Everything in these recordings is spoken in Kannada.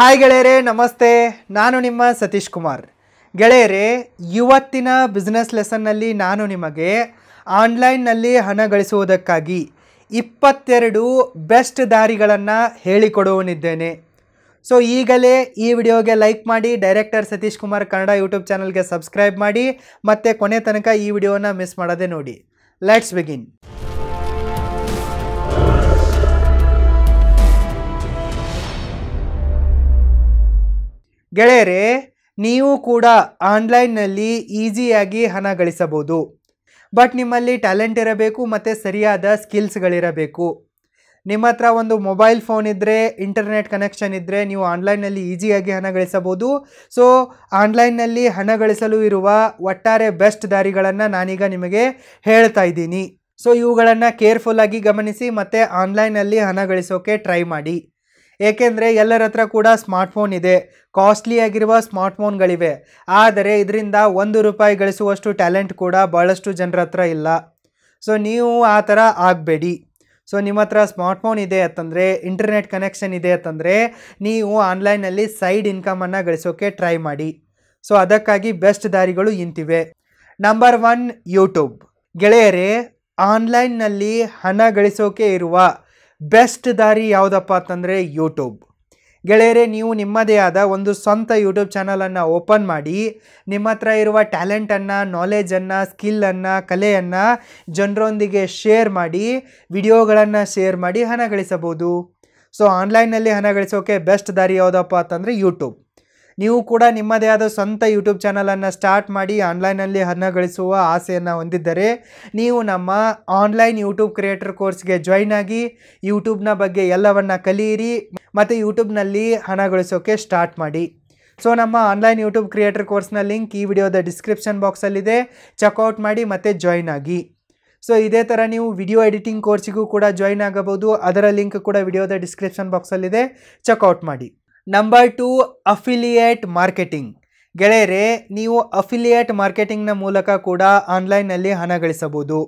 ಹಾಯ್ ಗೆಳೆಯರೆ ನಮಸ್ತೆ ನಾನು ನಿಮ್ಮ ಸತೀಶ್ ಕುಮಾರ್ ಗೆಳೆಯರೆ ಇವತ್ತಿನ ಬಿಸ್ನೆಸ್ ಲೆಸನ್ನಲ್ಲಿ ನಾನು ನಿಮಗೆ ಆನ್ಲೈನ್ನಲ್ಲಿ ಹಣ ಗಳಿಸುವುದಕ್ಕಾಗಿ ಇಪ್ಪತ್ತೆರಡು ಬೆಸ್ಟ್ ದಾರಿಗಳನ್ನು ಹೇಳಿಕೊಡುವನಿದ್ದೇನೆ ಸೊ ಈಗಲೇ ಈ ವಿಡಿಯೋಗೆ ಲೈಕ್ ಮಾಡಿ ಡೈರೆಕ್ಟರ್ ಸತೀಶ್ ಕುಮಾರ್ ಕನ್ನಡ ಯೂಟ್ಯೂಬ್ ಚಾನಲ್ಗೆ ಸಬ್ಸ್ಕ್ರೈಬ್ ಮಾಡಿ ಮತ್ತು ಕೊನೆ ತನಕ ಈ ವಿಡಿಯೋನ ಮಿಸ್ ಮಾಡೋದೇ ನೋಡಿ ಲೆಟ್ಸ್ ಬಿಗಿನ್ ಗೆಳೆಯರೇ ನೀವು ಕೂಡ ಆನ್ಲೈನ್ನಲ್ಲಿ ಈಸಿಯಾಗಿ ಹಣ ಗಳಿಸಬಹುದು ಬಟ್ ನಿಮ್ಮಲ್ಲಿ ಟ್ಯಾಲೆಂಟ್ ಇರಬೇಕು ಮತ್ತು ಸರಿಯಾದ ಸ್ಕಿಲ್ಸ್ಗಳಿರಬೇಕು ನಿಮ್ಮ ಹತ್ರ ಒಂದು ಮೊಬೈಲ್ ಫೋನ್ ಇದ್ದರೆ ಇಂಟರ್ನೆಟ್ ಕನೆಕ್ಷನ್ ಇದ್ದರೆ ನೀವು ಆನ್ಲೈನ್ನಲ್ಲಿ ಈಸಿಯಾಗಿ ಹಣ ಗಳಿಸಬಹುದು ಸೊ ಆನ್ಲೈನ್ನಲ್ಲಿ ಹಣ ಗಳಿಸಲು ಇರುವ ಒಟ್ಟಾರೆ ಬೆಸ್ಟ್ ದಾರಿಗಳನ್ನು ನಾನೀಗ ನಿಮಗೆ ಹೇಳ್ತಾ ಇದ್ದೀನಿ ಸೊ ಇವುಗಳನ್ನು ಕೇರ್ಫುಲ್ಲಾಗಿ ಗಮನಿಸಿ ಮತ್ತು ಆನ್ಲೈನಲ್ಲಿ ಹಣ ಗಳಿಸೋಕೆ ಟ್ರೈ ಮಾಡಿ ಏಕೆಂದರೆ ಎಲ್ಲರ ಹತ್ರ ಕೂಡ ಸ್ಮಾರ್ಟ್ಫೋನ್ ಇದೆ ಕಾಸ್ಟ್ಲಿಯಾಗಿರುವ ಸ್ಮಾರ್ಟ್ಫೋನ್ಗಳಿವೆ ಆದರೆ ಇದರಿಂದ ಒಂದು ರೂಪಾಯಿ ಗಳಿಸುವಷ್ಟು ಟ್ಯಾಲೆಂಟ್ ಕೂಡ ಭಾಳಷ್ಟು ಜನರ ಹತ್ರ ಇಲ್ಲ ಸೊ ನೀವು ಆ ಥರ ಆಗಬೇಡಿ ಸೊ ನಿಮ್ಮ ಹತ್ರ ಸ್ಮಾರ್ಟ್ಫೋನ್ ಇದೆ ಅಂತಂದರೆ ಇಂಟರ್ನೆಟ್ ಕನೆಕ್ಷನ್ ಇದೆ ಅಂತಂದರೆ ನೀವು ಆನ್ಲೈನಲ್ಲಿ ಸೈಡ್ ಇನ್ಕಮನ್ನು ಗಳಿಸೋಕ್ಕೆ ಟ್ರೈ ಮಾಡಿ ಸೊ ಅದಕ್ಕಾಗಿ ಬೆಸ್ಟ್ ದಾರಿಗಳು ಇಂತಿವೆ ನಂಬರ್ ಒನ್ ಯೂಟ್ಯೂಬ್ ಗೆಳೆಯರೇ ಆನ್ಲೈನ್ನಲ್ಲಿ ಹಣ ಗಳಿಸೋಕೆ ಇರುವ ಬೆಸ್ಟ್ ದಾರಿ ಯಾವುದಪ್ಪ ಅಂತಂದರೆ ಯೂಟ್ಯೂಬ್ ಗೆಳೆಯರೆ ನೀವು ನಿಮ್ಮದೇ ಆದ ಒಂದು ಸ್ವಂತ ಯೂಟ್ಯೂಬ್ ಚಾನಲನ್ನು ಓಪನ್ ಮಾಡಿ ನಿಮ್ಮ ಹತ್ರ ಇರುವ ಟ್ಯಾಲೆಂಟನ್ನು ನಾಲೆಜನ್ನು ಸ್ಕಿಲ್ಲನ್ನು ಕಲೆಯನ್ನು ಜನರೊಂದಿಗೆ ಶೇರ್ ಮಾಡಿ ವಿಡಿಯೋಗಳನ್ನು ಶೇರ್ ಮಾಡಿ ಹಣ ಗಳಿಸಬಹುದು ಸೊ ಆನ್ಲೈನಲ್ಲಿ ಹಣ ಗಳಿಸೋಕೆ ಬೆಸ್ಟ್ ದಾರಿ ಯಾವುದಪ್ಪ ಅಂತಂದರೆ ಯೂಟ್ಯೂಬ್ ನೀವು ಕೂಡ ನಿಮ್ಮದೇ ಆದ ಸ್ವಂತ ಯೂಟ್ಯೂಬ್ ಚಾನಲನ್ನು ಸ್ಟಾರ್ಟ್ ಮಾಡಿ ಆನ್ಲೈನಲ್ಲಿ ಹಣ ಗಳಿಸುವ ಆಸೆಯನ್ನು ಹೊಂದಿದ್ದರೆ ನೀವು ನಮ್ಮ ಆನ್ಲೈನ್ ಯೂಟ್ಯೂಬ್ ಕ್ರಿಯೇಟರ್ ಕೋರ್ಸ್ಗೆ ಜಾಯ್ನ್ ಆಗಿ ಯೂಟ್ಯೂಬ್ನ ಬಗ್ಗೆ ಎಲ್ಲವನ್ನು ಕಲಿಯಿರಿ ಮತ್ತು ಯೂಟ್ಯೂಬ್ನಲ್ಲಿ ಹಣ ಗಳಿಸೋಕ್ಕೆ ಸ್ಟಾರ್ಟ್ ಮಾಡಿ ಸೊ ನಮ್ಮ ಆನ್ಲೈನ್ ಯೂಟ್ಯೂಬ್ ಕ್ರಿಯೇಟರ್ ಕೋರ್ಸ್ನ ಲಿಂಕ್ ಈ ವಿಡಿಯೋದ ಡಿಸ್ಕ್ರಿಪ್ಷನ್ ಬಾಕ್ಸಲ್ಲಿದೆ ಚೆಕ್ಔಟ್ ಮಾಡಿ ಮತ್ತು ಜಾಯ್ನ್ ಆಗಿ ಸೊ ಇದೇ ಥರ ನೀವು ವಿಡಿಯೋ ಎಡಿಟಿಂಗ್ ಕೋರ್ಸಿಗೂ ಕೂಡ ಜಾಯ್ನ್ ಆಗಬಹುದು ಅದರ ಲಿಂಕ್ ಕೂಡ ವಿಡಿಯೋದ ಡಿಸ್ಕ್ರಿಪ್ಷನ್ ಬಾಕ್ಸಲ್ಲಿದೆ ಚೆಕ್ಔಟ್ ಮಾಡಿ ನಂಬರ್ ಟು ಅಫಿಲಿಯೇಟ್ ಮಾರ್ಕೆಟಿಂಗ್ ಗೆಳೆಯರೆ ನೀವು ಅಫಿಲಿಯೇಟ್ ಮಾರ್ಕೆಟಿಂಗ್ನ ಮೂಲಕ ಕೂಡ ಆನ್ಲೈನ್ನಲ್ಲಿ ಹಣ ಗಳಿಸಬಹುದು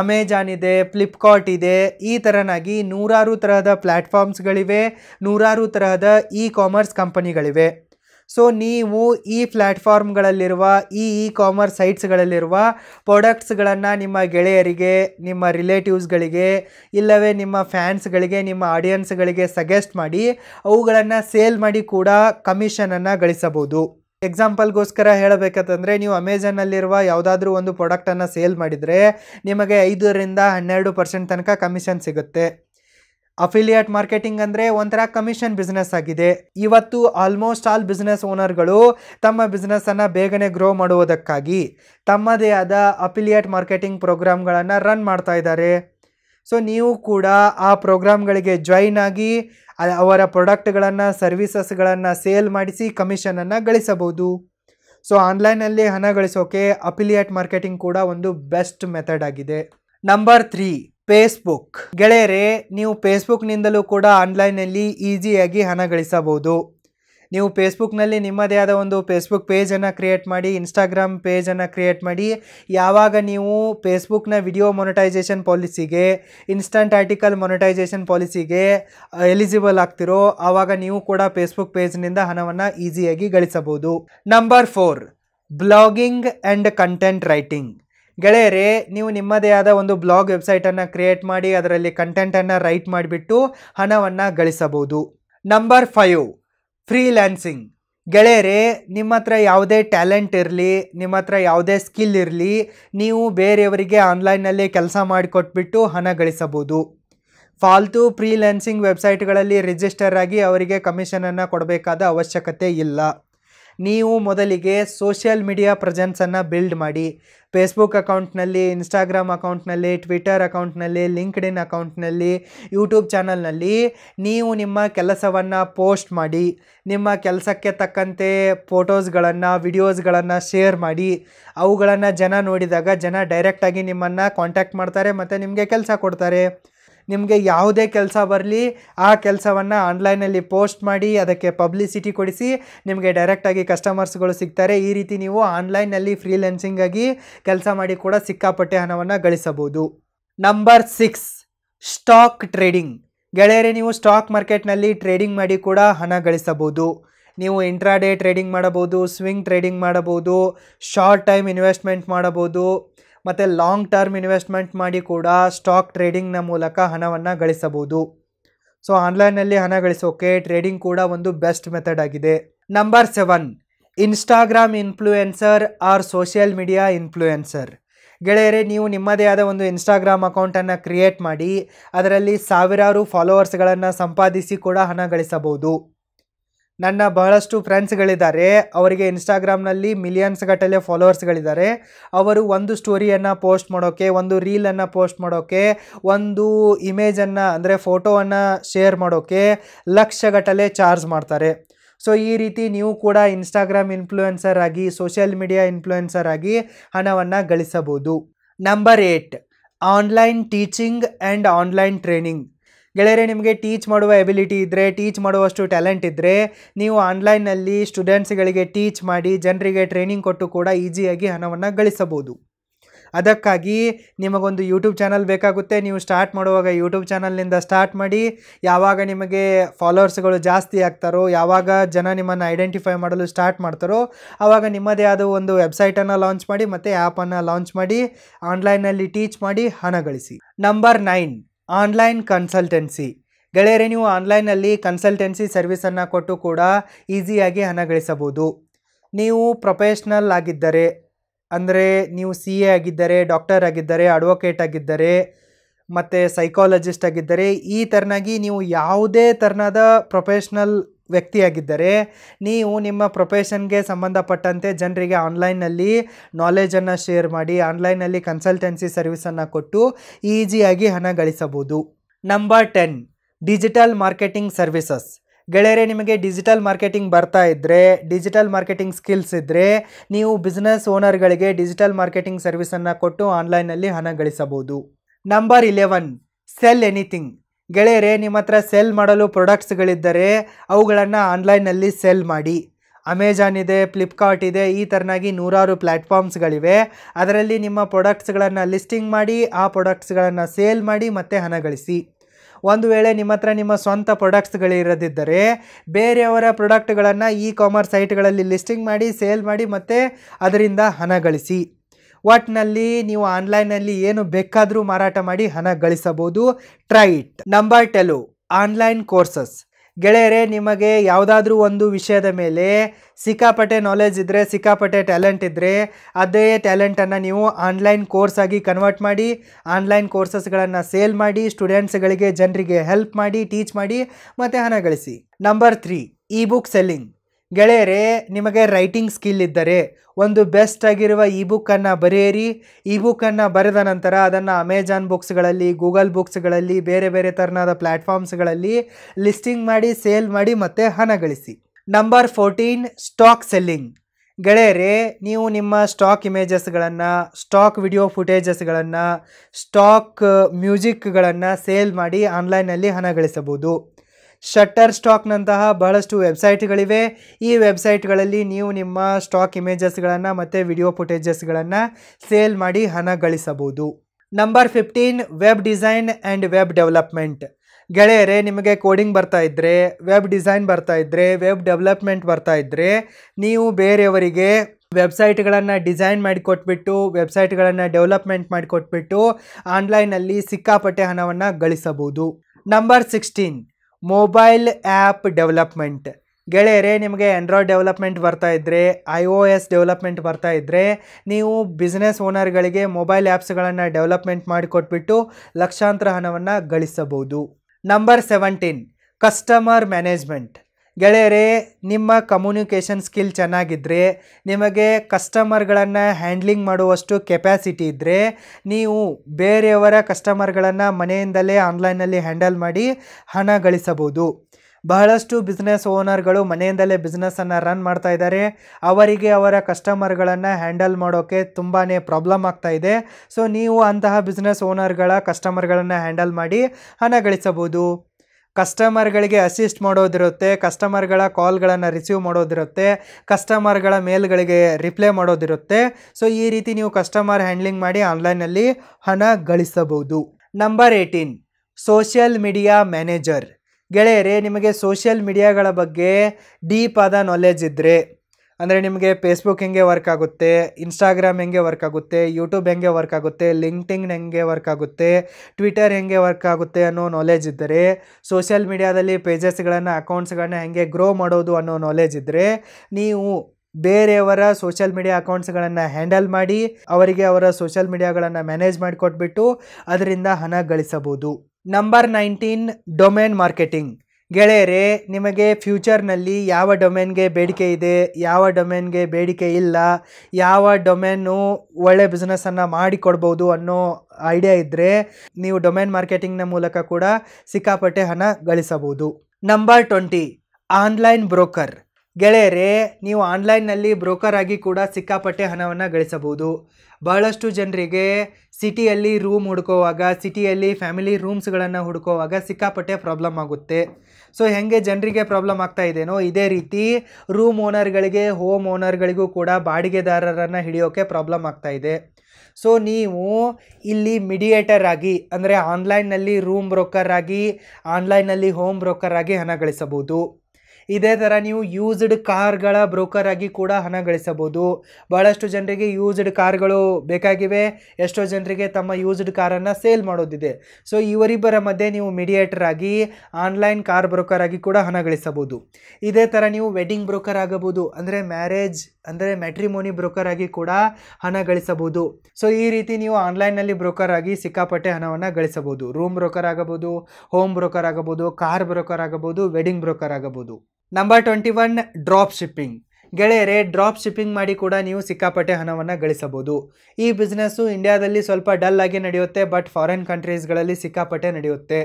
ಅಮೆಜಾನ್ ಇದೆ ಫ್ಲಿಪ್ಕಾರ್ಟ್ ಇದೆ ಈ ಥರನಾಗಿ ನೂರಾರು ತರಹದ ಪ್ಲ್ಯಾಟ್ಫಾರ್ಮ್ಸ್ಗಳಿವೆ ನೂರಾರು ತರಹದ ಇ ಕಾಮರ್ಸ್ ಕಂಪನಿಗಳಿವೆ ಸೊ ನೀವು ಈ ಪ್ಲ್ಯಾಟ್ಫಾರ್ಮ್ಗಳಲ್ಲಿರುವ ಈ ಇ ಕಾಮರ್ಸ್ ಸೈಟ್ಸ್ಗಳಲ್ಲಿರುವ ಪ್ರಾಡಕ್ಟ್ಸ್ಗಳನ್ನು ನಿಮ್ಮ ಗೆಳೆಯರಿಗೆ ನಿಮ್ಮ ರಿಲೇಟಿವ್ಸ್ಗಳಿಗೆ ಇಲ್ಲವೇ ನಿಮ್ಮ ಫ್ಯಾನ್ಸ್ಗಳಿಗೆ ನಿಮ್ಮ ಆಡಿಯನ್ಸ್ಗಳಿಗೆ ಸಜೆಸ್ಟ್ ಮಾಡಿ ಅವುಗಳನ್ನು ಸೇಲ್ ಮಾಡಿ ಕೂಡ ಕಮಿಷನನ್ನು ಗಳಿಸಬಹುದು ಎಕ್ಸಾಂಪಲ್ಗೋಸ್ಕರ ಹೇಳಬೇಕಂತಂದರೆ ನೀವು ಅಮೆಝಾನಲ್ಲಿರುವ ಯಾವುದಾದ್ರೂ ಒಂದು ಪ್ರಾಡಕ್ಟನ್ನು ಸೇಲ್ ಮಾಡಿದರೆ ನಿಮಗೆ ಐದರಿಂದ ಹನ್ನೆರಡು ಪರ್ಸೆಂಟ್ ತನಕ ಕಮಿಷನ್ ಸಿಗುತ್ತೆ ಅಫಿಲಿಯೇಟ್ ಮಾರ್ಕೆಟಿಂಗ್ ಅಂದರೆ ಒಂಥರ ಕಮಿಷನ್ ಬಿಸ್ನೆಸ್ ಆಗಿದೆ ಇವತ್ತು ಆಲ್ಮೋಸ್ಟ್ ಆಲ್ ಬಿಸ್ನೆಸ್ ಓನರ್ಗಳು ತಮ್ಮ ಬಿಸ್ನೆಸ್ಸನ್ನು ಬೇಗನೆ ಗ್ರೋ ಮಾಡುವುದಕ್ಕಾಗಿ ತಮ್ಮದೇ ಆದ ಅಫಿಲಿಯೇಟ್ ಮಾರ್ಕೆಟಿಂಗ್ ಪ್ರೋಗ್ರಾಮ್ಗಳನ್ನು ರನ್ ಮಾಡ್ತಾ ಇದ್ದಾರೆ ಸೊ ನೀವು ಕೂಡ ಆ ಪ್ರೋಗ್ರಾಮ್ಗಳಿಗೆ ಜಾಯಿನ್ ಆಗಿ ಅವರ ಪ್ರಾಡಕ್ಟ್ಗಳನ್ನು ಸರ್ವಿಸಸ್ಗಳನ್ನು ಸೇಲ್ ಮಾಡಿಸಿ ಕಮಿಷನನ್ನು ಗಳಿಸಬಹುದು ಸೊ ಆನ್ಲೈನಲ್ಲಿ ಹಣ ಗಳಿಸೋಕೆ ಅಫಿಲಿಯೇಟ್ ಮಾರ್ಕೆಟಿಂಗ್ ಕೂಡ ಒಂದು ಬೆಸ್ಟ್ ಮೆಥಡ್ ಆಗಿದೆ ನಂಬರ್ ತ್ರೀ ಫೇಸ್ಬುಕ್ ಗೆಳೆಯರೆ ನೀವು ಫೇಸ್ಬುಕ್ನಿಂದಲೂ ಕೂಡ ಆನ್ಲೈನಲ್ಲಿ ಈಸಿಯಾಗಿ ಹಣ ಗಳಿಸಬಹುದು ನೀವು ಫೇಸ್ಬುಕ್ನಲ್ಲಿ ನಿಮ್ಮದೇ ಆದ ಒಂದು ಫೇಸ್ಬುಕ್ ಪೇಜನ್ನು ಕ್ರಿಯೇಟ್ ಮಾಡಿ ಇನ್ಸ್ಟಾಗ್ರಾಮ್ ಪೇಜನ್ನು ಕ್ರಿಯೇಟ್ ಮಾಡಿ ಯಾವಾಗ ನೀವು ಫೇಸ್ಬುಕ್ನ ವಿಡಿಯೋ ಮೊನಟೈಸೇಷನ್ ಪಾಲಿಸಿಗೆ ಇನ್ಸ್ಟಂಟ್ ಆರ್ಟಿಕಲ್ ಮೊನಟೈಸೇಷನ್ ಪಾಲಿಸಿಗೆ ಎಲಿಜಿಬಲ್ ಆಗ್ತಿರೋ ಆವಾಗ ನೀವು ಕೂಡ ಫೇಸ್ಬುಕ್ ಪೇಜ್ನಿಂದ ಹಣವನ್ನು ಈಸಿಯಾಗಿ ಗಳಿಸಬಹುದು number four blogging and content writing ಗೆಳೆಯರೇ ನೀವು ನಿಮ್ಮದೇ ಆದ ಒಂದು ಬ್ಲಾಗ್ ವೆಬ್ಸೈಟನ್ನು ಕ್ರಿಯೇಟ್ ಮಾಡಿ ಅದರಲ್ಲಿ ಕಂಟೆಂಟನ್ನು ರೈಟ್ ಮಾಡಿಬಿಟ್ಟು ಹಣವನ್ನು ಗಳಿಸಬಹುದು ನಂಬರ್ ಫೈವ್ ಫ್ರೀಲ್ಯಾನ್ಸಿಂಗ್ ಗೆಳೆಯರೇ ನಿಮ್ಮ ಹತ್ರ ಯಾವುದೇ ಟ್ಯಾಲೆಂಟ್ ಇರಲಿ ನಿಮ್ಮ ಹತ್ರ ಯಾವುದೇ ಸ್ಕಿಲ್ ಇರಲಿ ನೀವು ಬೇರೆಯವರಿಗೆ ಆನ್ಲೈನ್ನಲ್ಲಿ ಕೆಲಸ ಮಾಡಿಕೊಟ್ಬಿಟ್ಟು ಹಣ ಗಳಿಸಬಹುದು ಫಾಲ್ತು ಫ್ರೀಲ್ಯಾನ್ಸಿಂಗ್ ವೆಬ್ಸೈಟ್ಗಳಲ್ಲಿ ರಿಜಿಸ್ಟರ್ ಆಗಿ ಅವರಿಗೆ ಕಮಿಷನನ್ನು ಕೊಡಬೇಕಾದ ಅವಶ್ಯಕತೆ ಇಲ್ಲ ನೀವು ಮೊದಲಿಗೆ ಸೋಷಿಯಲ್ ಮೀಡಿಯಾ ಪ್ರೆಸೆನ್ಸನ್ನು ಬಿಲ್ಡ್ ಮಾಡಿ ಫೇಸ್ಬುಕ್ ಅಕೌಂಟ್ನಲ್ಲಿ ಇನ್ಸ್ಟಾಗ್ರಾಮ್ ಅಕೌಂಟ್ನಲ್ಲಿ ಟ್ವಿಟರ್ ಅಕೌಂಟ್ನಲ್ಲಿ ಲಿಂಕ್ಡ್ ಇನ್ ಅಕೌಂಟ್ನಲ್ಲಿ ಯೂಟ್ಯೂಬ್ ಚಾನಲ್ನಲ್ಲಿ ನೀವು ನಿಮ್ಮ ಕೆಲಸವನ್ನು ಪೋಸ್ಟ್ ಮಾಡಿ ನಿಮ್ಮ ಕೆಲಸಕ್ಕೆ ತಕ್ಕಂತೆ ಫೋಟೋಸ್ಗಳನ್ನು ವಿಡಿಯೋಸ್ಗಳನ್ನು ಶೇರ್ ಮಾಡಿ ಅವುಗಳನ್ನು ಜನ ನೋಡಿದಾಗ ಜನ ಡೈರೆಕ್ಟಾಗಿ ನಿಮ್ಮನ್ನು ಕಾಂಟ್ಯಾಕ್ಟ್ ಮಾಡ್ತಾರೆ ಮತ್ತು ನಿಮಗೆ ಕೆಲಸ ಕೊಡ್ತಾರೆ ನಿಮಗೆ ಯಾವುದೇ ಕೆಲಸ ಬರಲಿ ಆ ಕೆಲಸವನ್ನು ಆನ್ಲೈನಲ್ಲಿ ಪೋಸ್ಟ್ ಮಾಡಿ ಅದಕ್ಕೆ ಪಬ್ಲಿಸಿಟಿ ಕೊಡಿಸಿ ನಿಮಗೆ ಡೈರೆಕ್ಟಾಗಿ ಕಸ್ಟಮರ್ಸ್ಗಳು ಸಿಗ್ತಾರೆ ಈ ರೀತಿ ನೀವು ಆನ್ಲೈನಲ್ಲಿ ಫ್ರೀಲ್ಯಾನ್ಸಿಂಗಾಗಿ ಕೆಲಸ ಮಾಡಿ ಕೂಡ ಸಿಕ್ಕಾಪಟ್ಟೆ ಹಣವನ್ನು ಗಳಿಸಬಹುದು ನಂಬರ್ ಸಿಕ್ಸ್ ಸ್ಟಾಕ್ ಟ್ರೇಡಿಂಗ್ ಗೆಳೆಯರೆ ನೀವು ಸ್ಟಾಕ್ ಮಾರ್ಕೆಟ್ನಲ್ಲಿ ಟ್ರೇಡಿಂಗ್ ಮಾಡಿ ಕೂಡ ಹಣ ಗಳಿಸಬಹುದು ನೀವು ಇಂಟ್ರಾಡೇ ಟ್ರೇಡಿಂಗ್ ಮಾಡಬಹುದು ಸ್ವಿಂಗ್ ಟ್ರೇಡಿಂಗ್ ಮಾಡಬಹುದು ಶಾರ್ಟ್ ಟೈಮ್ ಇನ್ವೆಸ್ಟ್ಮೆಂಟ್ ಮಾಡಬಹುದು ಮತ್ತು ಲಾಂಗ್ ಟರ್ಮ್ ಇನ್ವೆಸ್ಟ್ಮೆಂಟ್ ಮಾಡಿ ಕೂಡ ಸ್ಟಾಕ್ ಟ್ರೇಡಿಂಗ್ನ ಮೂಲಕ ಹಣವನ್ನು ಗಳಿಸಬಹುದು ಸೊ ಆನ್ಲೈನಲ್ಲಿ ಹಣ ಗಳಿಸೋಕೆ ಟ್ರೇಡಿಂಗ್ ಕೂಡ ಒಂದು ಬೆಸ್ಟ್ ಮೆಥಡ್ ಆಗಿದೆ number seven Instagram influencer or social media influencer ಗೆಳೆಯರೇ ನೀವು ನಿಮ್ಮದೇ ಆದ ಒಂದು ಇನ್ಸ್ಟಾಗ್ರಾಮ್ ಅಕೌಂಟನ್ನು ಕ್ರಿಯೇಟ್ ಮಾಡಿ ಅದರಲ್ಲಿ ಸಾವಿರಾರು ಫಾಲೋವರ್ಸ್ಗಳನ್ನು ಸಂಪಾದಿಸಿ ಕೂಡ ಹಣ ಗಳಿಸಬಹುದು ನನ್ನ ಬಹಳಷ್ಟು ಫ್ರೆಂಡ್ಸ್ಗಳಿದ್ದಾರೆ ಅವರಿಗೆ ಇನ್ಸ್ಟಾಗ್ರಾಮ್ನಲ್ಲಿ ಮಿಲಿಯನ್ಸ್ ಗಟ್ಟಲೆ ಫಾಲೋವರ್ಸ್ಗಳಿದ್ದಾರೆ ಅವರು ಒಂದು ಸ್ಟೋರಿಯನ್ನು ಪೋಸ್ಟ್ ಮಾಡೋಕ್ಕೆ ಒಂದು ರೀಲನ್ನು ಪೋಸ್ಟ್ ಮಾಡೋಕ್ಕೆ ಒಂದು ಇಮೇಜನ್ನು ಅಂದರೆ ಫೋಟೋವನ್ನು ಶೇರ್ ಮಾಡೋಕ್ಕೆ ಲಕ್ಷಗಟ್ಟಲೆ ಚಾರ್ಜ್ ಮಾಡ್ತಾರೆ ಸೊ ಈ ರೀತಿ ನೀವು ಕೂಡ ಇನ್ಸ್ಟಾಗ್ರಾಮ್ ಇನ್ಫ್ಲೂಯೆನ್ಸರ್ ಆಗಿ ಸೋಷಿಯಲ್ ಮೀಡಿಯಾ ಇನ್ಫ್ಲೂಯೆನ್ಸರ್ ಆಗಿ ಹಣವನ್ನು ಗಳಿಸಬಹುದು number eight online teaching and online training ಗೆಳೆಯರೆ ನಿಮಗೆ ಟೀಚ್ ಮಾಡುವ ಎಬಿಲಿಟಿ ಇದ್ದರೆ ಟೀಚ್ ಮಾಡುವಷ್ಟು ಟ್ಯಾಲೆಂಟ್ ಇದ್ದರೆ ನೀವು ಆನ್ಲೈನ್ನಲ್ಲಿ ಸ್ಟೂಡೆಂಟ್ಸ್ಗಳಿಗೆ ಟೀಚ್ ಮಾಡಿ ಜನರಿಗೆ ಟ್ರೈನಿಂಗ್ ಕೊಟ್ಟು ಕೂಡ ಈಸಿಯಾಗಿ ಹಣವನ್ನು ಗಳಿಸಬಹುದು ಅದಕ್ಕಾಗಿ ನಿಮಗೊಂದು ಯೂಟ್ಯೂಬ್ ಚಾನಲ್ ಬೇಕಾಗುತ್ತೆ ನೀವು ಸ್ಟಾರ್ಟ್ ಮಾಡುವಾಗ ಯೂಟ್ಯೂಬ್ ಚಾನಲ್ನಿಂದ ಸ್ಟಾರ್ಟ್ ಮಾಡಿ ಯಾವಾಗ ನಿಮಗೆ ಫಾಲೋವರ್ಸ್ಗಳು ಜಾಸ್ತಿ ಆಗ್ತಾರೋ ಯಾವಾಗ ಜನ ನಿಮ್ಮನ್ನು ಐಡೆಂಟಿಫೈ ಮಾಡಲು ಸ್ಟಾರ್ಟ್ ಮಾಡ್ತಾರೋ ಆವಾಗ ನಿಮ್ಮದೇ ಆದ ಒಂದು ವೆಬ್ಸೈಟನ್ನು ಲಾಂಚ್ ಮಾಡಿ ಮತ್ತು ಆ್ಯಪನ್ನು ಲಾಂಚ್ ಮಾಡಿ ಆನ್ಲೈನಲ್ಲಿ ಟೀಚ್ ಮಾಡಿ ಹಣ ಗಳಿಸಿ ನಂಬರ್ ನೈನ್ ಆನ್ಲೈನ್ ಕನ್ಸಲ್ಟೆನ್ಸಿ ಗೆಳೆಯರೆ ನೀವು ಆನ್ಲೈನಲ್ಲಿ ಕನ್ಸಲ್ಟೆನ್ಸಿ ಸರ್ವಿಸನ್ನು ಕೊಟ್ಟು ಕೂಡ ಈಸಿಯಾಗಿ ಹಣ ಗಳಿಸಬಹುದು ನೀವು ಪ್ರೊಫೆಷ್ನಲ್ ಆಗಿದ್ದರೆ ಅಂದರೆ ನೀವು ಸಿ ಎ ಆಗಿದ್ದರೆ ಡಾಕ್ಟರ್ ಆಗಿದ್ದರೆ ಅಡ್ವೊಕೇಟ್ ಆಗಿದ್ದರೆ ಮತ್ತು ಸೈಕಾಲಜಿಸ್ಟ್ ಆಗಿದ್ದರೆ ಈ ಥರನಾಗಿ ನೀವು ಯಾವುದೇ ಥರನಾದ ಪ್ರೊಫೆಷ್ನಲ್ ವ್ಯಕ್ತಿಯಾಗಿದ್ದರೆ ನೀವು ನಿಮ್ಮ ಪ್ರೊಫೆಷನ್ಗೆ ಸಂಬಂಧಪಟ್ಟಂತೆ ಜನರಿಗೆ ಆನ್ಲೈನ್ನಲ್ಲಿ ನಾಲೆಜನ್ನು ಶೇರ್ ಮಾಡಿ ಆನ್ಲೈನಲ್ಲಿ ಕನ್ಸಲ್ಟೆನ್ಸಿ ಸರ್ವಿಸನ್ನು ಕೊಟ್ಟು ಈಸಿಯಾಗಿ ಹಣ ಗಳಿಸಬಹುದು number ten digital marketing services ಗೆಳೆಯರೆ ನಿಮಗೆ ಡಿಜಿಟಲ್ ಮಾರ್ಕೆಟಿಂಗ್ ಬರ್ತಾ ಇದ್ದರೆ ಡಿಜಿಟಲ್ ಮಾರ್ಕೆಟಿಂಗ್ ಸ್ಕಿಲ್ಸ್ ಇದ್ದರೆ ನೀವು ಬಿಸ್ನೆಸ್ ಓನರ್ಗಳಿಗೆ ಡಿಜಿಟಲ್ ಮಾರ್ಕೆಟಿಂಗ್ ಸರ್ವಿಸನ್ನು ಕೊಟ್ಟು ಆನ್ಲೈನಲ್ಲಿ ಹಣ ಗಳಿಸಬಹುದು ನಂಬರ್ ಇಲೆವನ್ ಸೆಲ್ ಎನಿಥಿಂಗ್ ಗೆಳೆಯರೇ ನಿಮ್ಮ ಹತ್ರ ಸೆಲ್ ಮಾಡಲು ಪ್ರಾಡಕ್ಟ್ಸ್ಗಳಿದ್ದರೆ ಅವುಗಳನ್ನು ಆನ್ಲೈನಲ್ಲಿ ಸೆಲ್ ಮಾಡಿ ಅಮೆಜಾನ್ ಇದೆ ಫ್ಲಿಪ್ಕಾರ್ಟ್ ಇದೆ ಈ ಥರನಾಗಿ ನೂರಾರು ಪ್ಲ್ಯಾಟ್ಫಾರ್ಮ್ಸ್ಗಳಿವೆ ಅದರಲ್ಲಿ ನಿಮ್ಮ ಪ್ರಾಡಕ್ಟ್ಸ್ಗಳನ್ನು ಲಿಸ್ಟಿಂಗ್ ಮಾಡಿ ಆ ಪ್ರಾಡಕ್ಟ್ಸ್ಗಳನ್ನು ಸೇಲ್ ಮಾಡಿ ಮತ್ತೆ ಹಣ ಗಳಿಸಿ ಒಂದು ವೇಳೆ ನಿಮ್ಮ ಹತ್ರ ನಿಮ್ಮ ಸ್ವಂತ ಪ್ರಾಡಕ್ಟ್ಸ್ಗಳಿರದಿದ್ದರೆ ಬೇರೆಯವರ ಪ್ರಾಡಕ್ಟ್ಗಳನ್ನು ಇ ಕಾಮರ್ಸ್ ಸೈಟ್ಗಳಲ್ಲಿ ಲಿಸ್ಟಿಂಗ್ ಮಾಡಿ ಸೇಲ್ ಮಾಡಿ ಮತ್ತು ಅದರಿಂದ ಹಣ ಗಳಿಸಿ ಒಟ್ನಲ್ಲಿ ನೀವು ಆನ್ಲೈನಲ್ಲಿ ಏನು ಬೇಕಾದರೂ ಮಾರಾಟ ಮಾಡಿ ಹಣ ಗಳಿಸಬಹುದು ಟ್ರೈಟ್ ನಂಬರ್ ಟೆಲು ಆನ್ಲೈನ್ ಕೋರ್ಸಸ್ ಗೆಳೆಯರೆ ನಿಮಗೆ ಯಾವುದಾದ್ರೂ ಒಂದು ವಿಷಯದ ಮೇಲೆ ಸಿಕ್ಕಾಪಟ್ಟೆ ನಾಲೆಜ್ ಇದ್ದರೆ ಸಿಕ್ಕಾಪಟ್ಟೆ ಟ್ಯಾಲೆಂಟ್ ಇದ್ದರೆ ಅದೇ ಟ್ಯಾಲೆಂಟನ್ನು ನೀವು ಆನ್ಲೈನ್ ಕೋರ್ಸ್ ಆಗಿ ಕನ್ವರ್ಟ್ ಮಾಡಿ ಆನ್ಲೈನ್ ಕೋರ್ಸಸ್ಗಳನ್ನು ಸೇಲ್ ಮಾಡಿ ಸ್ಟೂಡೆಂಟ್ಸ್ಗಳಿಗೆ ಜನರಿಗೆ ಹೆಲ್ಪ್ ಮಾಡಿ ಟೀಚ್ ಮಾಡಿ ಮತ್ತು ಹಣ ಗಳಿಸಿ number three e book selling ಗೆಳೆಯರೇ ನಿಮಗೆ ರೈಟಿಂಗ್ ಸ್ಕಿಲ್ ಇದ್ದರೆ ಒಂದು ಬೆಸ್ಟ್ ಆಗಿರುವ ಇ ಬುಕ್ಕನ್ನು ಬರೆಯಿರಿ ಇ ಬುಕ್ಕನ್ನು ಬರೆದ ನಂತರ ಅದನ್ನು ಅಮೆಜಾನ್ ಬುಕ್ಸ್ಗಳಲ್ಲಿ ಗೂಗಲ್ ಬುಕ್ಸ್ಗಳಲ್ಲಿ ಬೇರೆ ಬೇರೆ ಥರನಾದ ಪ್ಲ್ಯಾಟ್ಫಾರ್ಮ್ಸ್ಗಳಲ್ಲಿ ಲಿಸ್ಟಿಂಗ್ ಮಾಡಿ ಸೇಲ್ ಮಾಡಿ ಮತ್ತೆ ಹಣ ಗಳಿಸಿ ನಂಬರ್ ಫೋರ್ಟೀನ್ ಸ್ಟಾಕ್ ಸೆಲ್ಲಿಂಗ್ ಗೆಳೆಯರೇ ನೀವು ನಿಮ್ಮ ಸ್ಟಾಕ್ ಇಮೇಜಸ್ಗಳನ್ನು ಸ್ಟಾಕ್ ವಿಡಿಯೋ ಫುಟೇಜಸ್ಗಳನ್ನು ಸ್ಟಾಕ್ ಮ್ಯೂಸಿಕ್ಗಳನ್ನು ಸೇಲ್ ಮಾಡಿ ಆನ್ಲೈನಲ್ಲಿ ಹಣ ಗಳಿಸಬಹುದು ಶಟ್ಟರ್ ಸ್ಟಾಕ್ನಂತಹ ಬಹಳಷ್ಟು ವೆಬ್ಸೈಟ್ಗಳಿವೆ ಈ ವೆಬ್ಸೈಟ್ಗಳಲ್ಲಿ ನೀವು ನಿಮ್ಮ ಸ್ಟಾಕ್ ಇಮೇಜಸ್ಗಳನ್ನು ಮತ್ತು ವಿಡಿಯೋ ಫುಟೇಜಸ್ಗಳನ್ನು ಸೇಲ್ ಮಾಡಿ ಹಣ ಗಳಿಸಬಹುದು number fifteen web design and web development ಗೆಳೆಯರೆ ನಿಮಗೆ ಕೋಡಿಂಗ್ ಬರ್ತಾ ಇದ್ದರೆ ವೆಬ್ ಡಿಸೈನ್ ಬರ್ತಾ ಇದ್ದರೆ ವೆಬ್ ಡೆವಲಪ್ಮೆಂಟ್ ಬರ್ತಾ ಇದ್ದರೆ ನೀವು ಬೇರೆಯವರಿಗೆ ವೆಬ್ಸೈಟ್ಗಳನ್ನು ಡಿಸೈನ್ ಮಾಡಿಕೊಟ್ಬಿಟ್ಟು ವೆಬ್ಸೈಟ್ಗಳನ್ನು ಡೆವಲಪ್ಮೆಂಟ್ ಮಾಡಿಕೊಟ್ಬಿಟ್ಟು ಆನ್ಲೈನಲ್ಲಿ ಸಿಕ್ಕಾಪಟ್ಟೆ ಹಣವನ್ನು ಗಳಿಸಬಹುದು number sixteen mobile app development ಗೆಳೆಯರೆ ನಿಮಗೆ ಆ್ಯಂಡ್ರಾಯ್ಡ್ ಡೆವಲಪ್ಮೆಂಟ್ ಬರ್ತಾ ಇದ್ದರೆ ಐ ಓ ಎಸ್ ಡೆವಲಪ್ಮೆಂಟ್ ಬರ್ತಾ ಇದ್ದರೆ ನೀವು ಬಿಸ್ನೆಸ್ ಓನರ್ಗಳಿಗೆ ಮೊಬೈಲ್ ಆ್ಯಪ್ಸ್ಗಳನ್ನು ಡೆವಲಪ್ಮೆಂಟ್ ಮಾಡಿಕೊಟ್ಬಿಟ್ಟು ಲಕ್ಷಾಂತರ ಹಣವನ್ನು ಗಳಿಸಬಹುದು ನಂಬರ್ ಸೆವೆಂಟೀನ್ ಕಸ್ಟಮರ್ ಮ್ಯಾನೇಜ್ಮೆಂಟ್ ಗೆಳೆಯರೇ ನಿಮ್ಮ ಕಮ್ಯುನಿಕೇಷನ್ ಸ್ಕಿಲ್ ಚೆನ್ನಾಗಿದ್ದರೆ ನಿಮಗೆ ಕಸ್ಟಮರ್ಗಳನ್ನು ಹ್ಯಾಂಡ್ಲಿಂಗ್ ಮಾಡುವಷ್ಟು ಕೆಪ್ಯಾಸಿಟಿ ಇದ್ದರೆ ನೀವು ಬೇರೆಯವರ ಕಸ್ಟಮರ್ಗಳನ್ನು ಮನೆಯಿಂದಲೇ ಆನ್ಲೈನಲ್ಲಿ ಹ್ಯಾಂಡಲ್ ಮಾಡಿ ಹಣ ಗಳಿಸಬಹುದು ಬಹಳಷ್ಟು ಬಿಸ್ನೆಸ್ ಓನರ್ಗಳು ಮನೆಯಿಂದಲೇ ಬಿಸ್ನೆಸ್ಸನ್ನು ರನ್ ಮಾಡ್ತಾ ಇದ್ದಾರೆ ಅವರಿಗೆ ಅವರ ಕಸ್ಟಮರ್ಗಳನ್ನು ಹ್ಯಾಂಡಲ್ ಮಾಡೋಕ್ಕೆ ತುಂಬಾ ಪ್ರಾಬ್ಲಮ್ ಆಗ್ತಾ ಇದೆ ಸೊ ನೀವು ಅಂತಹ ಬಿಸ್ನೆಸ್ ಓನರ್ಗಳ ಕಸ್ಟಮರ್ಗಳನ್ನು ಹ್ಯಾಂಡಲ್ ಮಾಡಿ ಹಣ ಗಳಿಸಬಹುದು ಕಸ್ಟಮರ್ಗಳಿಗೆ ಅಸಿಸ್ಟ್ ಮಾಡೋದಿರುತ್ತೆ ಕಸ್ಟಮರ್ಗಳ ಕಾಲ್ಗಳನ್ನು ರಿಸೀವ್ ಮಾಡೋದಿರುತ್ತೆ ಕಸ್ಟಮರ್ಗಳ ಮೇಲ್ಗಳಿಗೆ ರಿಪ್ಲೈ ಮಾಡೋದಿರುತ್ತೆ ಸೊ ಈ ರೀತಿ ನೀವು ಕಸ್ಟಮರ್ ಹ್ಯಾಂಡ್ಲಿಂಗ್ ಮಾಡಿ ಆನ್ಲೈನಲ್ಲಿ ಹಣ ಗಳಿಸಬಹುದು number eighteen social media manager ಗೆಳೆಯರೇ ನಿಮಗೆ ಸೋಷಿಯಲ್ ಮೀಡಿಯಾಗಳ ಬಗ್ಗೆ ಡೀಪ್ ಆದ ನಾಲೆಜ್ ಇದ್ದರೆ ಅಂದರೆ ನಿಮಗೆ ಫೇಸ್ಬುಕ್ ಹೆಂಗೆ ವರ್ಕ್ ಆಗುತ್ತೆ ಇನ್ಸ್ಟಾಗ್ರಾಮ್ ಹೆಂಗೆ ವರ್ಕ್ ಆಗುತ್ತೆ ಯೂಟ್ಯೂಬ್ ಹೆಂಗೆ ವರ್ಕ್ ಆಗುತ್ತೆ ಲಿಂಕ್ಟಿಂಗ್ ಹೆಂಗೆ ವರ್ಕ್ ಆಗುತ್ತೆ ಟ್ವಿಟರ್ ಹೆಂಗೆ ವರ್ಕ್ ಆಗುತ್ತೆ ಅನ್ನೋ ನಾಲೆಜ್ ಇದ್ದರೆ ಸೋಷಿಯಲ್ ಮೀಡಿಯಾದಲ್ಲಿ ಪೇಜಸ್ಗಳನ್ನು ಅಕೌಂಟ್ಸ್ಗಳನ್ನ ಹೆಂಗೆ ಗ್ರೋ ಮಾಡೋದು ಅನ್ನೋ ನಾಲೆಜ್ ಇದ್ದರೆ ನೀವು ಬೇರೆಯವರ ಸೋಷಿಯಲ್ ಮೀಡಿಯಾ ಅಕೌಂಟ್ಸ್ಗಳನ್ನು ಹ್ಯಾಂಡಲ್ ಮಾಡಿ ಅವರಿಗೆ ಅವರ ಸೋಷಿಯಲ್ ಮೀಡಿಯಾಗಳನ್ನು ಮ್ಯಾನೇಜ್ ಮಾಡಿಕೊಟ್ಬಿಟ್ಟು ಅದರಿಂದ ಹಣ ಗಳಿಸಬಹುದು ನಂಬರ್ ನೈನ್ಟೀನ್ ಡೊಮೇನ್ ಮಾರ್ಕೆಟಿಂಗ್ ಗೆಳೆಯರೇ ನಿಮಗೆ ಫ್ಯೂಚರ್ನಲ್ಲಿ ಯಾವ ಡೊಮೇನ್ಗೆ ಬೇಡಿಕೆ ಇದೆ ಯಾವ ಡೊಮೇನ್ಗೆ ಬೇಡಿಕೆ ಇಲ್ಲ ಯಾವ ಡೊಮೇನು ಒಳ್ಳೆ ಬಿಸ್ನೆಸ್ಸನ್ನು ಮಾಡಿಕೊಡ್ಬೋದು ಅನ್ನೋ ಐಡಿಯಾ ಇದ್ದರೆ ನೀವು ಡೊಮೇನ್ ಮಾರ್ಕೆಟಿಂಗ್ನ ಮೂಲಕ ಕೂಡ ಸಿಕ್ಕಾಪಟ್ಟೆ ಹಣ ಗಳಿಸಬಹುದು ನಂಬರ್ ಟ್ವೆಂಟಿ ಆನ್ಲೈನ್ ಬ್ರೋಕರ್ ಗೆಳೆಯರೇ ನೀವು ಆನ್ಲೈನ್ನಲ್ಲಿ ಬ್ರೋಕರ್ ಆಗಿ ಕೂಡ ಸಿಕ್ಕಾಪಟ್ಟೆ ಹಣವನ್ನು ಗಳಿಸಬಹುದು ಬಹಳಷ್ಟು ಜನರಿಗೆ ಸಿಟಿಯಲ್ಲಿ ರೂಮ್ ಹುಡ್ಕೋವಾಗ ಸಿಟಿಯಲ್ಲಿ ಫ್ಯಾಮಿಲಿ ರೂಮ್ಸ್ಗಳನ್ನು ಹುಡ್ಕೋವಾಗ ಸಿಕ್ಕಾಪಟ್ಟೆ ಪ್ರಾಬ್ಲಮ್ ಆಗುತ್ತೆ ಸೊ ಹೆಂಗೆ ಜನರಿಗೆ ಪ್ರಾಬ್ಲಮ್ ಆಗ್ತಾ ಇದೆಯೋ ಇದೇ ರೀತಿ ರೂಮ್ ಓನರ್ಗಳಿಗೆ ಹೋಮ್ ಓನರ್ಗಳಿಗೂ ಕೂಡ ಬಾಡಿಗೆದಾರರನ್ನು ಹಿಡಿಯೋಕ್ಕೆ ಪ್ರಾಬ್ಲಮ್ ಆಗ್ತಾ ಇದೆ ಸೊ ನೀವು ಇಲ್ಲಿ ಮಿಡಿಯೇಟರ್ ಆಗಿ ಅಂದರೆ ಆನ್ಲೈನ್ನಲ್ಲಿ ರೂಮ್ ಬ್ರೋಕರ್ ಆಗಿ ಆನ್ಲೈನ್ನಲ್ಲಿ ಹೋಮ್ ಬ್ರೋಕರ್ ಆಗಿ ಹಣ ಗಳಿಸಬಹುದು ಇದೇ ಥರ ನೀವು ಯೂಸ್ಡ್ ಕಾರ್ಗಳ ಬ್ರೋಕರ್ ಆಗಿ ಕೂಡ ಹಣ ಗಳಿಸಬಹುದು ಬಹಳಷ್ಟು ಜನರಿಗೆ ಯೂಸ್ಡ್ ಕಾರ್ಗಳು ಬೇಕಾಗಿವೆ ಎಷ್ಟೋ ಜನರಿಗೆ ತಮ್ಮ ಯೂಸ್ಡ್ ಕಾರನ್ನು ಸೇಲ್ ಮಾಡೋದಿದೆ ಸೊ ಇವರಿಬ್ಬರ ಮಧ್ಯೆ ನೀವು ಮೀಡಿಯೇಟರ್ ಆಗಿ ಆನ್ಲೈನ್ ಕಾರ್ ಬ್ರೋಕರ್ ಆಗಿ ಕೂಡ ಹಣ ಗಳಿಸಬಹುದು ಇದೇ ಥರ ನೀವು ವೆಡ್ಡಿಂಗ್ ಬ್ರೋಕರ್ ಆಗಬಹುದು ಅಂದರೆ ಮ್ಯಾರೇಜ್ ಅಂದರೆ ಮ್ಯಾಟ್ರಿಮೋನಿ ಬ್ರೋಕರ್ ಆಗಿ ಕೂಡ ಹಣ ಗಳಿಸಬಹುದು ಸೊ ಈ ರೀತಿ ನೀವು ಆನ್ಲೈನ್ನಲ್ಲಿ ಬ್ರೋಕರ್ ಆಗಿ ಸಿಕ್ಕಾಪಟ್ಟೆ ಹಣವನ್ನು ಗಳಿಸಬಹುದು ರೂಮ್ ಬ್ರೋಕರ್ ಆಗಬಹುದು ಹೋಮ್ ಬ್ರೋಕರ್ ಆಗಬಹುದು ಕಾರ್ ಬ್ರೋಕರ್ ಆಗಬಹುದು ವೆಡ್ಡಿಂಗ್ ಬ್ರೋಕರ್ ಆಗಬಹುದು number twenty one drop shipping ಗೆಳೆಯರೆ ಡ್ರಾಪ್ ಶಿಪ್ಪಿಂಗ್ ಮಾಡಿ ಕೂಡ ನೀವು ಸಿಕ್ಕಾಪಟ್ಟೆ ಹಣವನ್ನು ಗಳಿಸಬಹುದು ಈ ಬಿಸ್ನೆಸ್ಸು ಇಂಡಿಯಾದಲ್ಲಿ ಸ್ವಲ್ಪ ಡಲ್ ಆಗಿ ನಡೆಯುತ್ತೆ ಬಟ್ ಫಾರಿನ್ ಕಂಟ್ರೀಸ್ಗಳಲ್ಲಿ ಸಿಕ್ಕಾಪಟ್ಟೆ ನಡೆಯುತ್ತೆ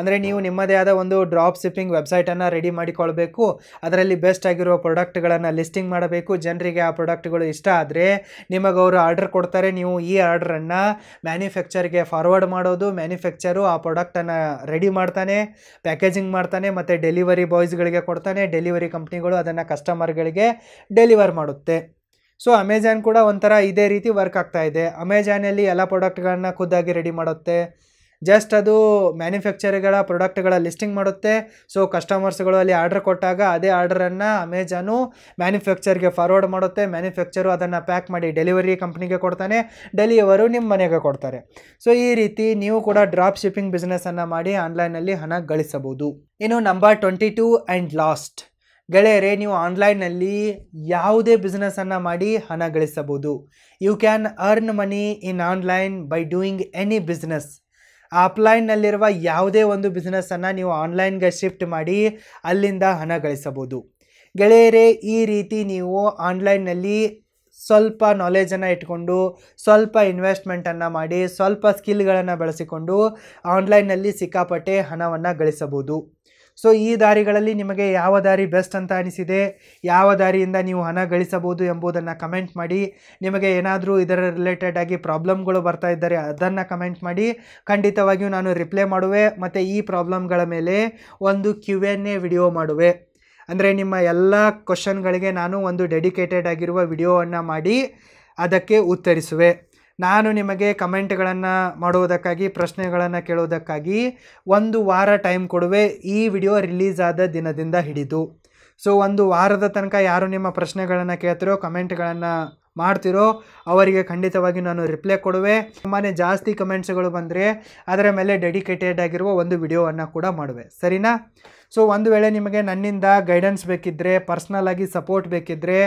ಅಂದರೆ ನೀವು ನಿಮ್ಮದೇ ಆದ ಒಂದು ಡ್ರಾಪ್ ಶಿಪ್ಪಿಂಗ್ ವೆಬ್ಸೈಟನ್ನು ರೆಡಿ ಮಾಡಿಕೊಳ್ಬೇಕು ಅದರಲ್ಲಿ ಬೆಸ್ಟ್ ಆಗಿರುವ ಪ್ರಾಡಕ್ಟ್ಗಳನ್ನು ಲಿಸ್ಟಿಂಗ್ ಮಾಡಬೇಕು ಜನರಿಗೆ ಆ ಪ್ರಾಡಕ್ಟ್ಗಳು ಇಷ್ಟ ಆದರೆ ನಿಮಗೆ ಅವರು ಆರ್ಡರ್ ಕೊಡ್ತಾರೆ ನೀವು ಈ ಆರ್ಡ್ರನ್ನು ಮ್ಯಾನುಫ್ಯಾಕ್ಚರ್ಗೆ ಫಾರ್ವರ್ಡ್ ಮಾಡೋದು ಮ್ಯಾನುಫ್ಯಾಕ್ಚರು ಆ ಪ್ರಾಡಕ್ಟನ್ನು ರೆಡಿ ಮಾಡ್ತಾನೆ ಪ್ಯಾಕೇಜಿಂಗ್ ಮಾಡ್ತಾನೆ ಮತ್ತು ಡೆಲಿವರಿ ಬಾಯ್ಸ್ಗಳಿಗೆ ಕೊಡ್ತಾನೆ ಡೆಲಿವರಿ ಕಂಪ್ನಿಗಳು ಅದನ್ನು ಕಸ್ಟಮರ್ಗಳಿಗೆ ಡೆಲಿವರ್ ಮಾಡುತ್ತೆ ಸೊ ಅಮೆಜಾನ್ ಕೂಡ ಒಂಥರ ಇದೇ ರೀತಿ ವರ್ಕ್ ಆಗ್ತಾ ಇದೆ ಎಲ್ಲ ಪ್ರಾಡಕ್ಟ್ಗಳನ್ನ ಖುದ್ದಾಗಿ ರೆಡಿ ಮಾಡುತ್ತೆ ಜಸ್ಟ್ ಅದು ಮ್ಯಾನುಫ್ಯಾಕ್ಚರ್ಗಳ ಪ್ರಾಡಕ್ಟ್ಗಳ ಲಿಸ್ಟಿಂಗ್ ಮಾಡುತ್ತೆ ಸೊ ಕಸ್ಟಮರ್ಸ್ಗಳು ಅಲ್ಲಿ ಆರ್ಡರ್ ಕೊಟ್ಟಾಗ ಅದೇ ಆರ್ಡರನ್ನು ಅಮೆಜಾನು ಮ್ಯಾನುಫ್ಯಾಕ್ಚರ್ಗೆ ಫಾರ್ವರ್ಡ್ ಮಾಡುತ್ತೆ ಮ್ಯಾನುಫ್ಯಾಕ್ಚರು ಅದನ್ನು ಪ್ಯಾಕ್ ಮಾಡಿ ಡೆಲಿವರಿ ಕಂಪ್ನಿಗೆ ಕೊಡ್ತಾನೆ ಡೆಲಿವರು ನಿಮ್ಮ ಮನೆಗೆ ಕೊಡ್ತಾರೆ ಸೊ ಈ ರೀತಿ ನೀವು ಕೂಡ ಡ್ರಾಪ್ ಶಿಪ್ಪಿಂಗ್ ಬಿಸ್ನೆಸ್ಸನ್ನು ಮಾಡಿ ಆನ್ಲೈನಲ್ಲಿ ಹಣ ಗಳಿಸಬಹುದು ಇನ್ನು number twenty two and last ಗೆಳೆಯರೆ ನೀವು ಆನ್ಲೈನಲ್ಲಿ ಯಾವುದೇ ಬಿಸ್ನೆಸ್ಸನ್ನು ಮಾಡಿ ಹಣ ಗಳಿಸಬಹುದು you can earn money in online by doing any business ಆಫ್ಲೈನ್ನಲ್ಲಿರುವ ಯಾವುದೇ ಒಂದು ಬಿಸ್ನೆಸ್ಸನ್ನು ನೀವು ಆನ್ಲೈನ್ಗೆ ಶಿಫ್ಟ್ ಮಾಡಿ ಅಲ್ಲಿಂದ ಹಣ ಗಳಿಸಬಹುದು ಗೆಳೆಯರೇ ಈ ರೀತಿ ನೀವು ಆನ್ಲೈನ್ನಲ್ಲಿ ಸ್ವಲ್ಪ ನಾಲೆಜನ್ನು ಇಟ್ಕೊಂಡು ಸ್ವಲ್ಪ ಇನ್ವೆಸ್ಟ್ಮೆಂಟನ್ನು ಮಾಡಿ ಸ್ವಲ್ಪ ಸ್ಕಿಲ್ಗಳನ್ನು ಬಳಸಿಕೊಂಡು ಆನ್ಲೈನ್ನಲ್ಲಿ ಸಿಕ್ಕಾಪಟ್ಟೆ ಹಣವನ್ನು ಗಳಿಸಬಹುದು ಸೊ ಈ ದಾರಿಗಳಲ್ಲಿ ನಿಮಗೆ ಯಾವ ದಾರಿ ಬೆಸ್ಟ್ ಅಂತ ಅನಿಸಿದೆ ಯಾವ ದಾರಿಯಿಂದ ನೀವು ಹಣ ಗಳಿಸಬಹುದು ಎಂಬುದನ್ನು ಕಮೆಂಟ್ ಮಾಡಿ ನಿಮಗೆ ಏನಾದರೂ ಇದರ ರಿಲೇಟೆಡ್ ಆಗಿ ಪ್ರಾಬ್ಲಮ್ಗಳು ಬರ್ತಾ ಇದ್ದರೆ ಅದನ್ನು ಕಮೆಂಟ್ ಮಾಡಿ ಖಂಡಿತವಾಗಿಯೂ ನಾನು ರಿಪ್ಲೈ ಮಾಡುವೆ ಮತ್ತು ಈ ಪ್ರಾಬ್ಲಮ್ಗಳ ಮೇಲೆ ಒಂದು ಕ್ಯೂ ಎನ್ ಎ ವಿಡಿಯೋ ಮಾಡುವೆ ಅಂದರೆ ನಿಮ್ಮ ಎಲ್ಲ ಕ್ವಶನ್ಗಳಿಗೆ ನಾನು ಒಂದು ಡೆಡಿಕೇಟೆಡ್ ಆಗಿರುವ ವಿಡಿಯೋವನ್ನು ಮಾಡಿ ಅದಕ್ಕೆ ಉತ್ತರಿಸುವೆ ನಾನು ನಿಮಗೆ ಕಮೆಂಟ್ಗಳನ್ನು ಮಾಡುವುದಕ್ಕಾಗಿ ಪ್ರಶ್ನೆಗಳನ್ನು ಕೇಳುವುದಕ್ಕಾಗಿ ಒಂದು ವಾರ ಟೈಮ್ ಕೊಡುವೆ ಈ ವಿಡಿಯೋ ರಿಲೀಸ್ ಆದ ದಿನದಿಂದ ಹಿಡಿದು ಸೊ ಒಂದು ವಾರದ ತನಕ ಯಾರು ನಿಮ್ಮ ಪ್ರಶ್ನೆಗಳನ್ನು ಕೇಳ್ತಿರೋ ಕಮೆಂಟ್ಗಳನ್ನು ಮಾಡ್ತಿರೋ ಅವರಿಗೆ ಖಂಡಿತವಾಗಿ ನಾನು ರಿಪ್ಲೈ ಕೊಡುವೆ ತುಂಬಾ ಜಾಸ್ತಿ ಕಮೆಂಟ್ಸ್ಗಳು ಬಂದರೆ ಅದರ ಮೇಲೆ ಡೆಡಿಕೇಟೆಡ್ ಆಗಿರುವ ಒಂದು ವಿಡಿಯೋವನ್ನು ಕೂಡ ಮಾಡುವೆ ಸರಿನಾ ಸೊ ಒಂದು ವೇಳೆ ನಿಮಗೆ ನನ್ನಿಂದ ಗೈಡೆನ್ಸ್ ಬೇಕಿದ್ದರೆ ಪರ್ಸ್ನಲ್ಲಾಗಿ ಸಪೋರ್ಟ್ ಬೇಕಿದ್ದರೆ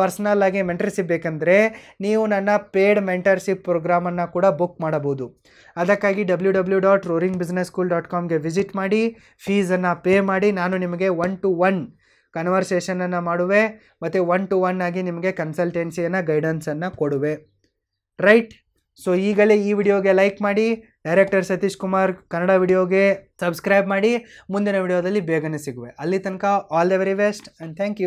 ಪರ್ಸ್ನಲ್ಲಾಗಿ ಮೆಂಟರ್ಶಿಪ್ ಬೇಕಂದರೆ ನೀವು ನನ್ನ ಪೇಯ್ಡ್ ಮೆಂಟರ್ಶಿಪ್ ಪ್ರೋಗ್ರಾಮನ್ನು ಕೂಡ ಬುಕ್ ಮಾಡಬಹುದು ಅದಕ್ಕಾಗಿ W W dot roaring business school dot ಕಾಮ್ಗೆ ವಿಸಿಟ್ ಮಾಡಿ ಫೀಸನ್ನು ಪೇ ಮಾಡಿ ನಾನು ನಿಮಗೆ ಒನ್ ಟು ಒನ್ ಕನ್ವರ್ಸೇಷನನ್ನು ಮಾಡುವೆ ಮತ್ತು ಒನ್ ಟು ಒನ್ ಆಗಿ ನಿಮಗೆ ಕನ್ಸಲ್ಟೆನ್ಸಿಯನ್ನು ಗೈಡೆನ್ಸನ್ನು ಕೊಡುವೆ ರೈಟ್ ಸೊ ಈಗಲೇ ಈ ವಿಡಿಯೋಗೆ ಲೈಕ್ ಮಾಡಿ ಡೈರೆಕ್ಟರ್ ಸತೀಶ್ ಕುಮಾರ್ ಕನ್ನಡ ವಿಡಿಯೋಗೆ ಸಬ್ಸ್ಕ್ರೈಬ್ ಮಾಡಿ ಮುಂದಿನ ವಿಡಿಯೋದಲ್ಲಿ ಬೇಗನೆ ಸಿಗುವೆ ಅಲ್ಲಿ ತನಕ all the very best and thank you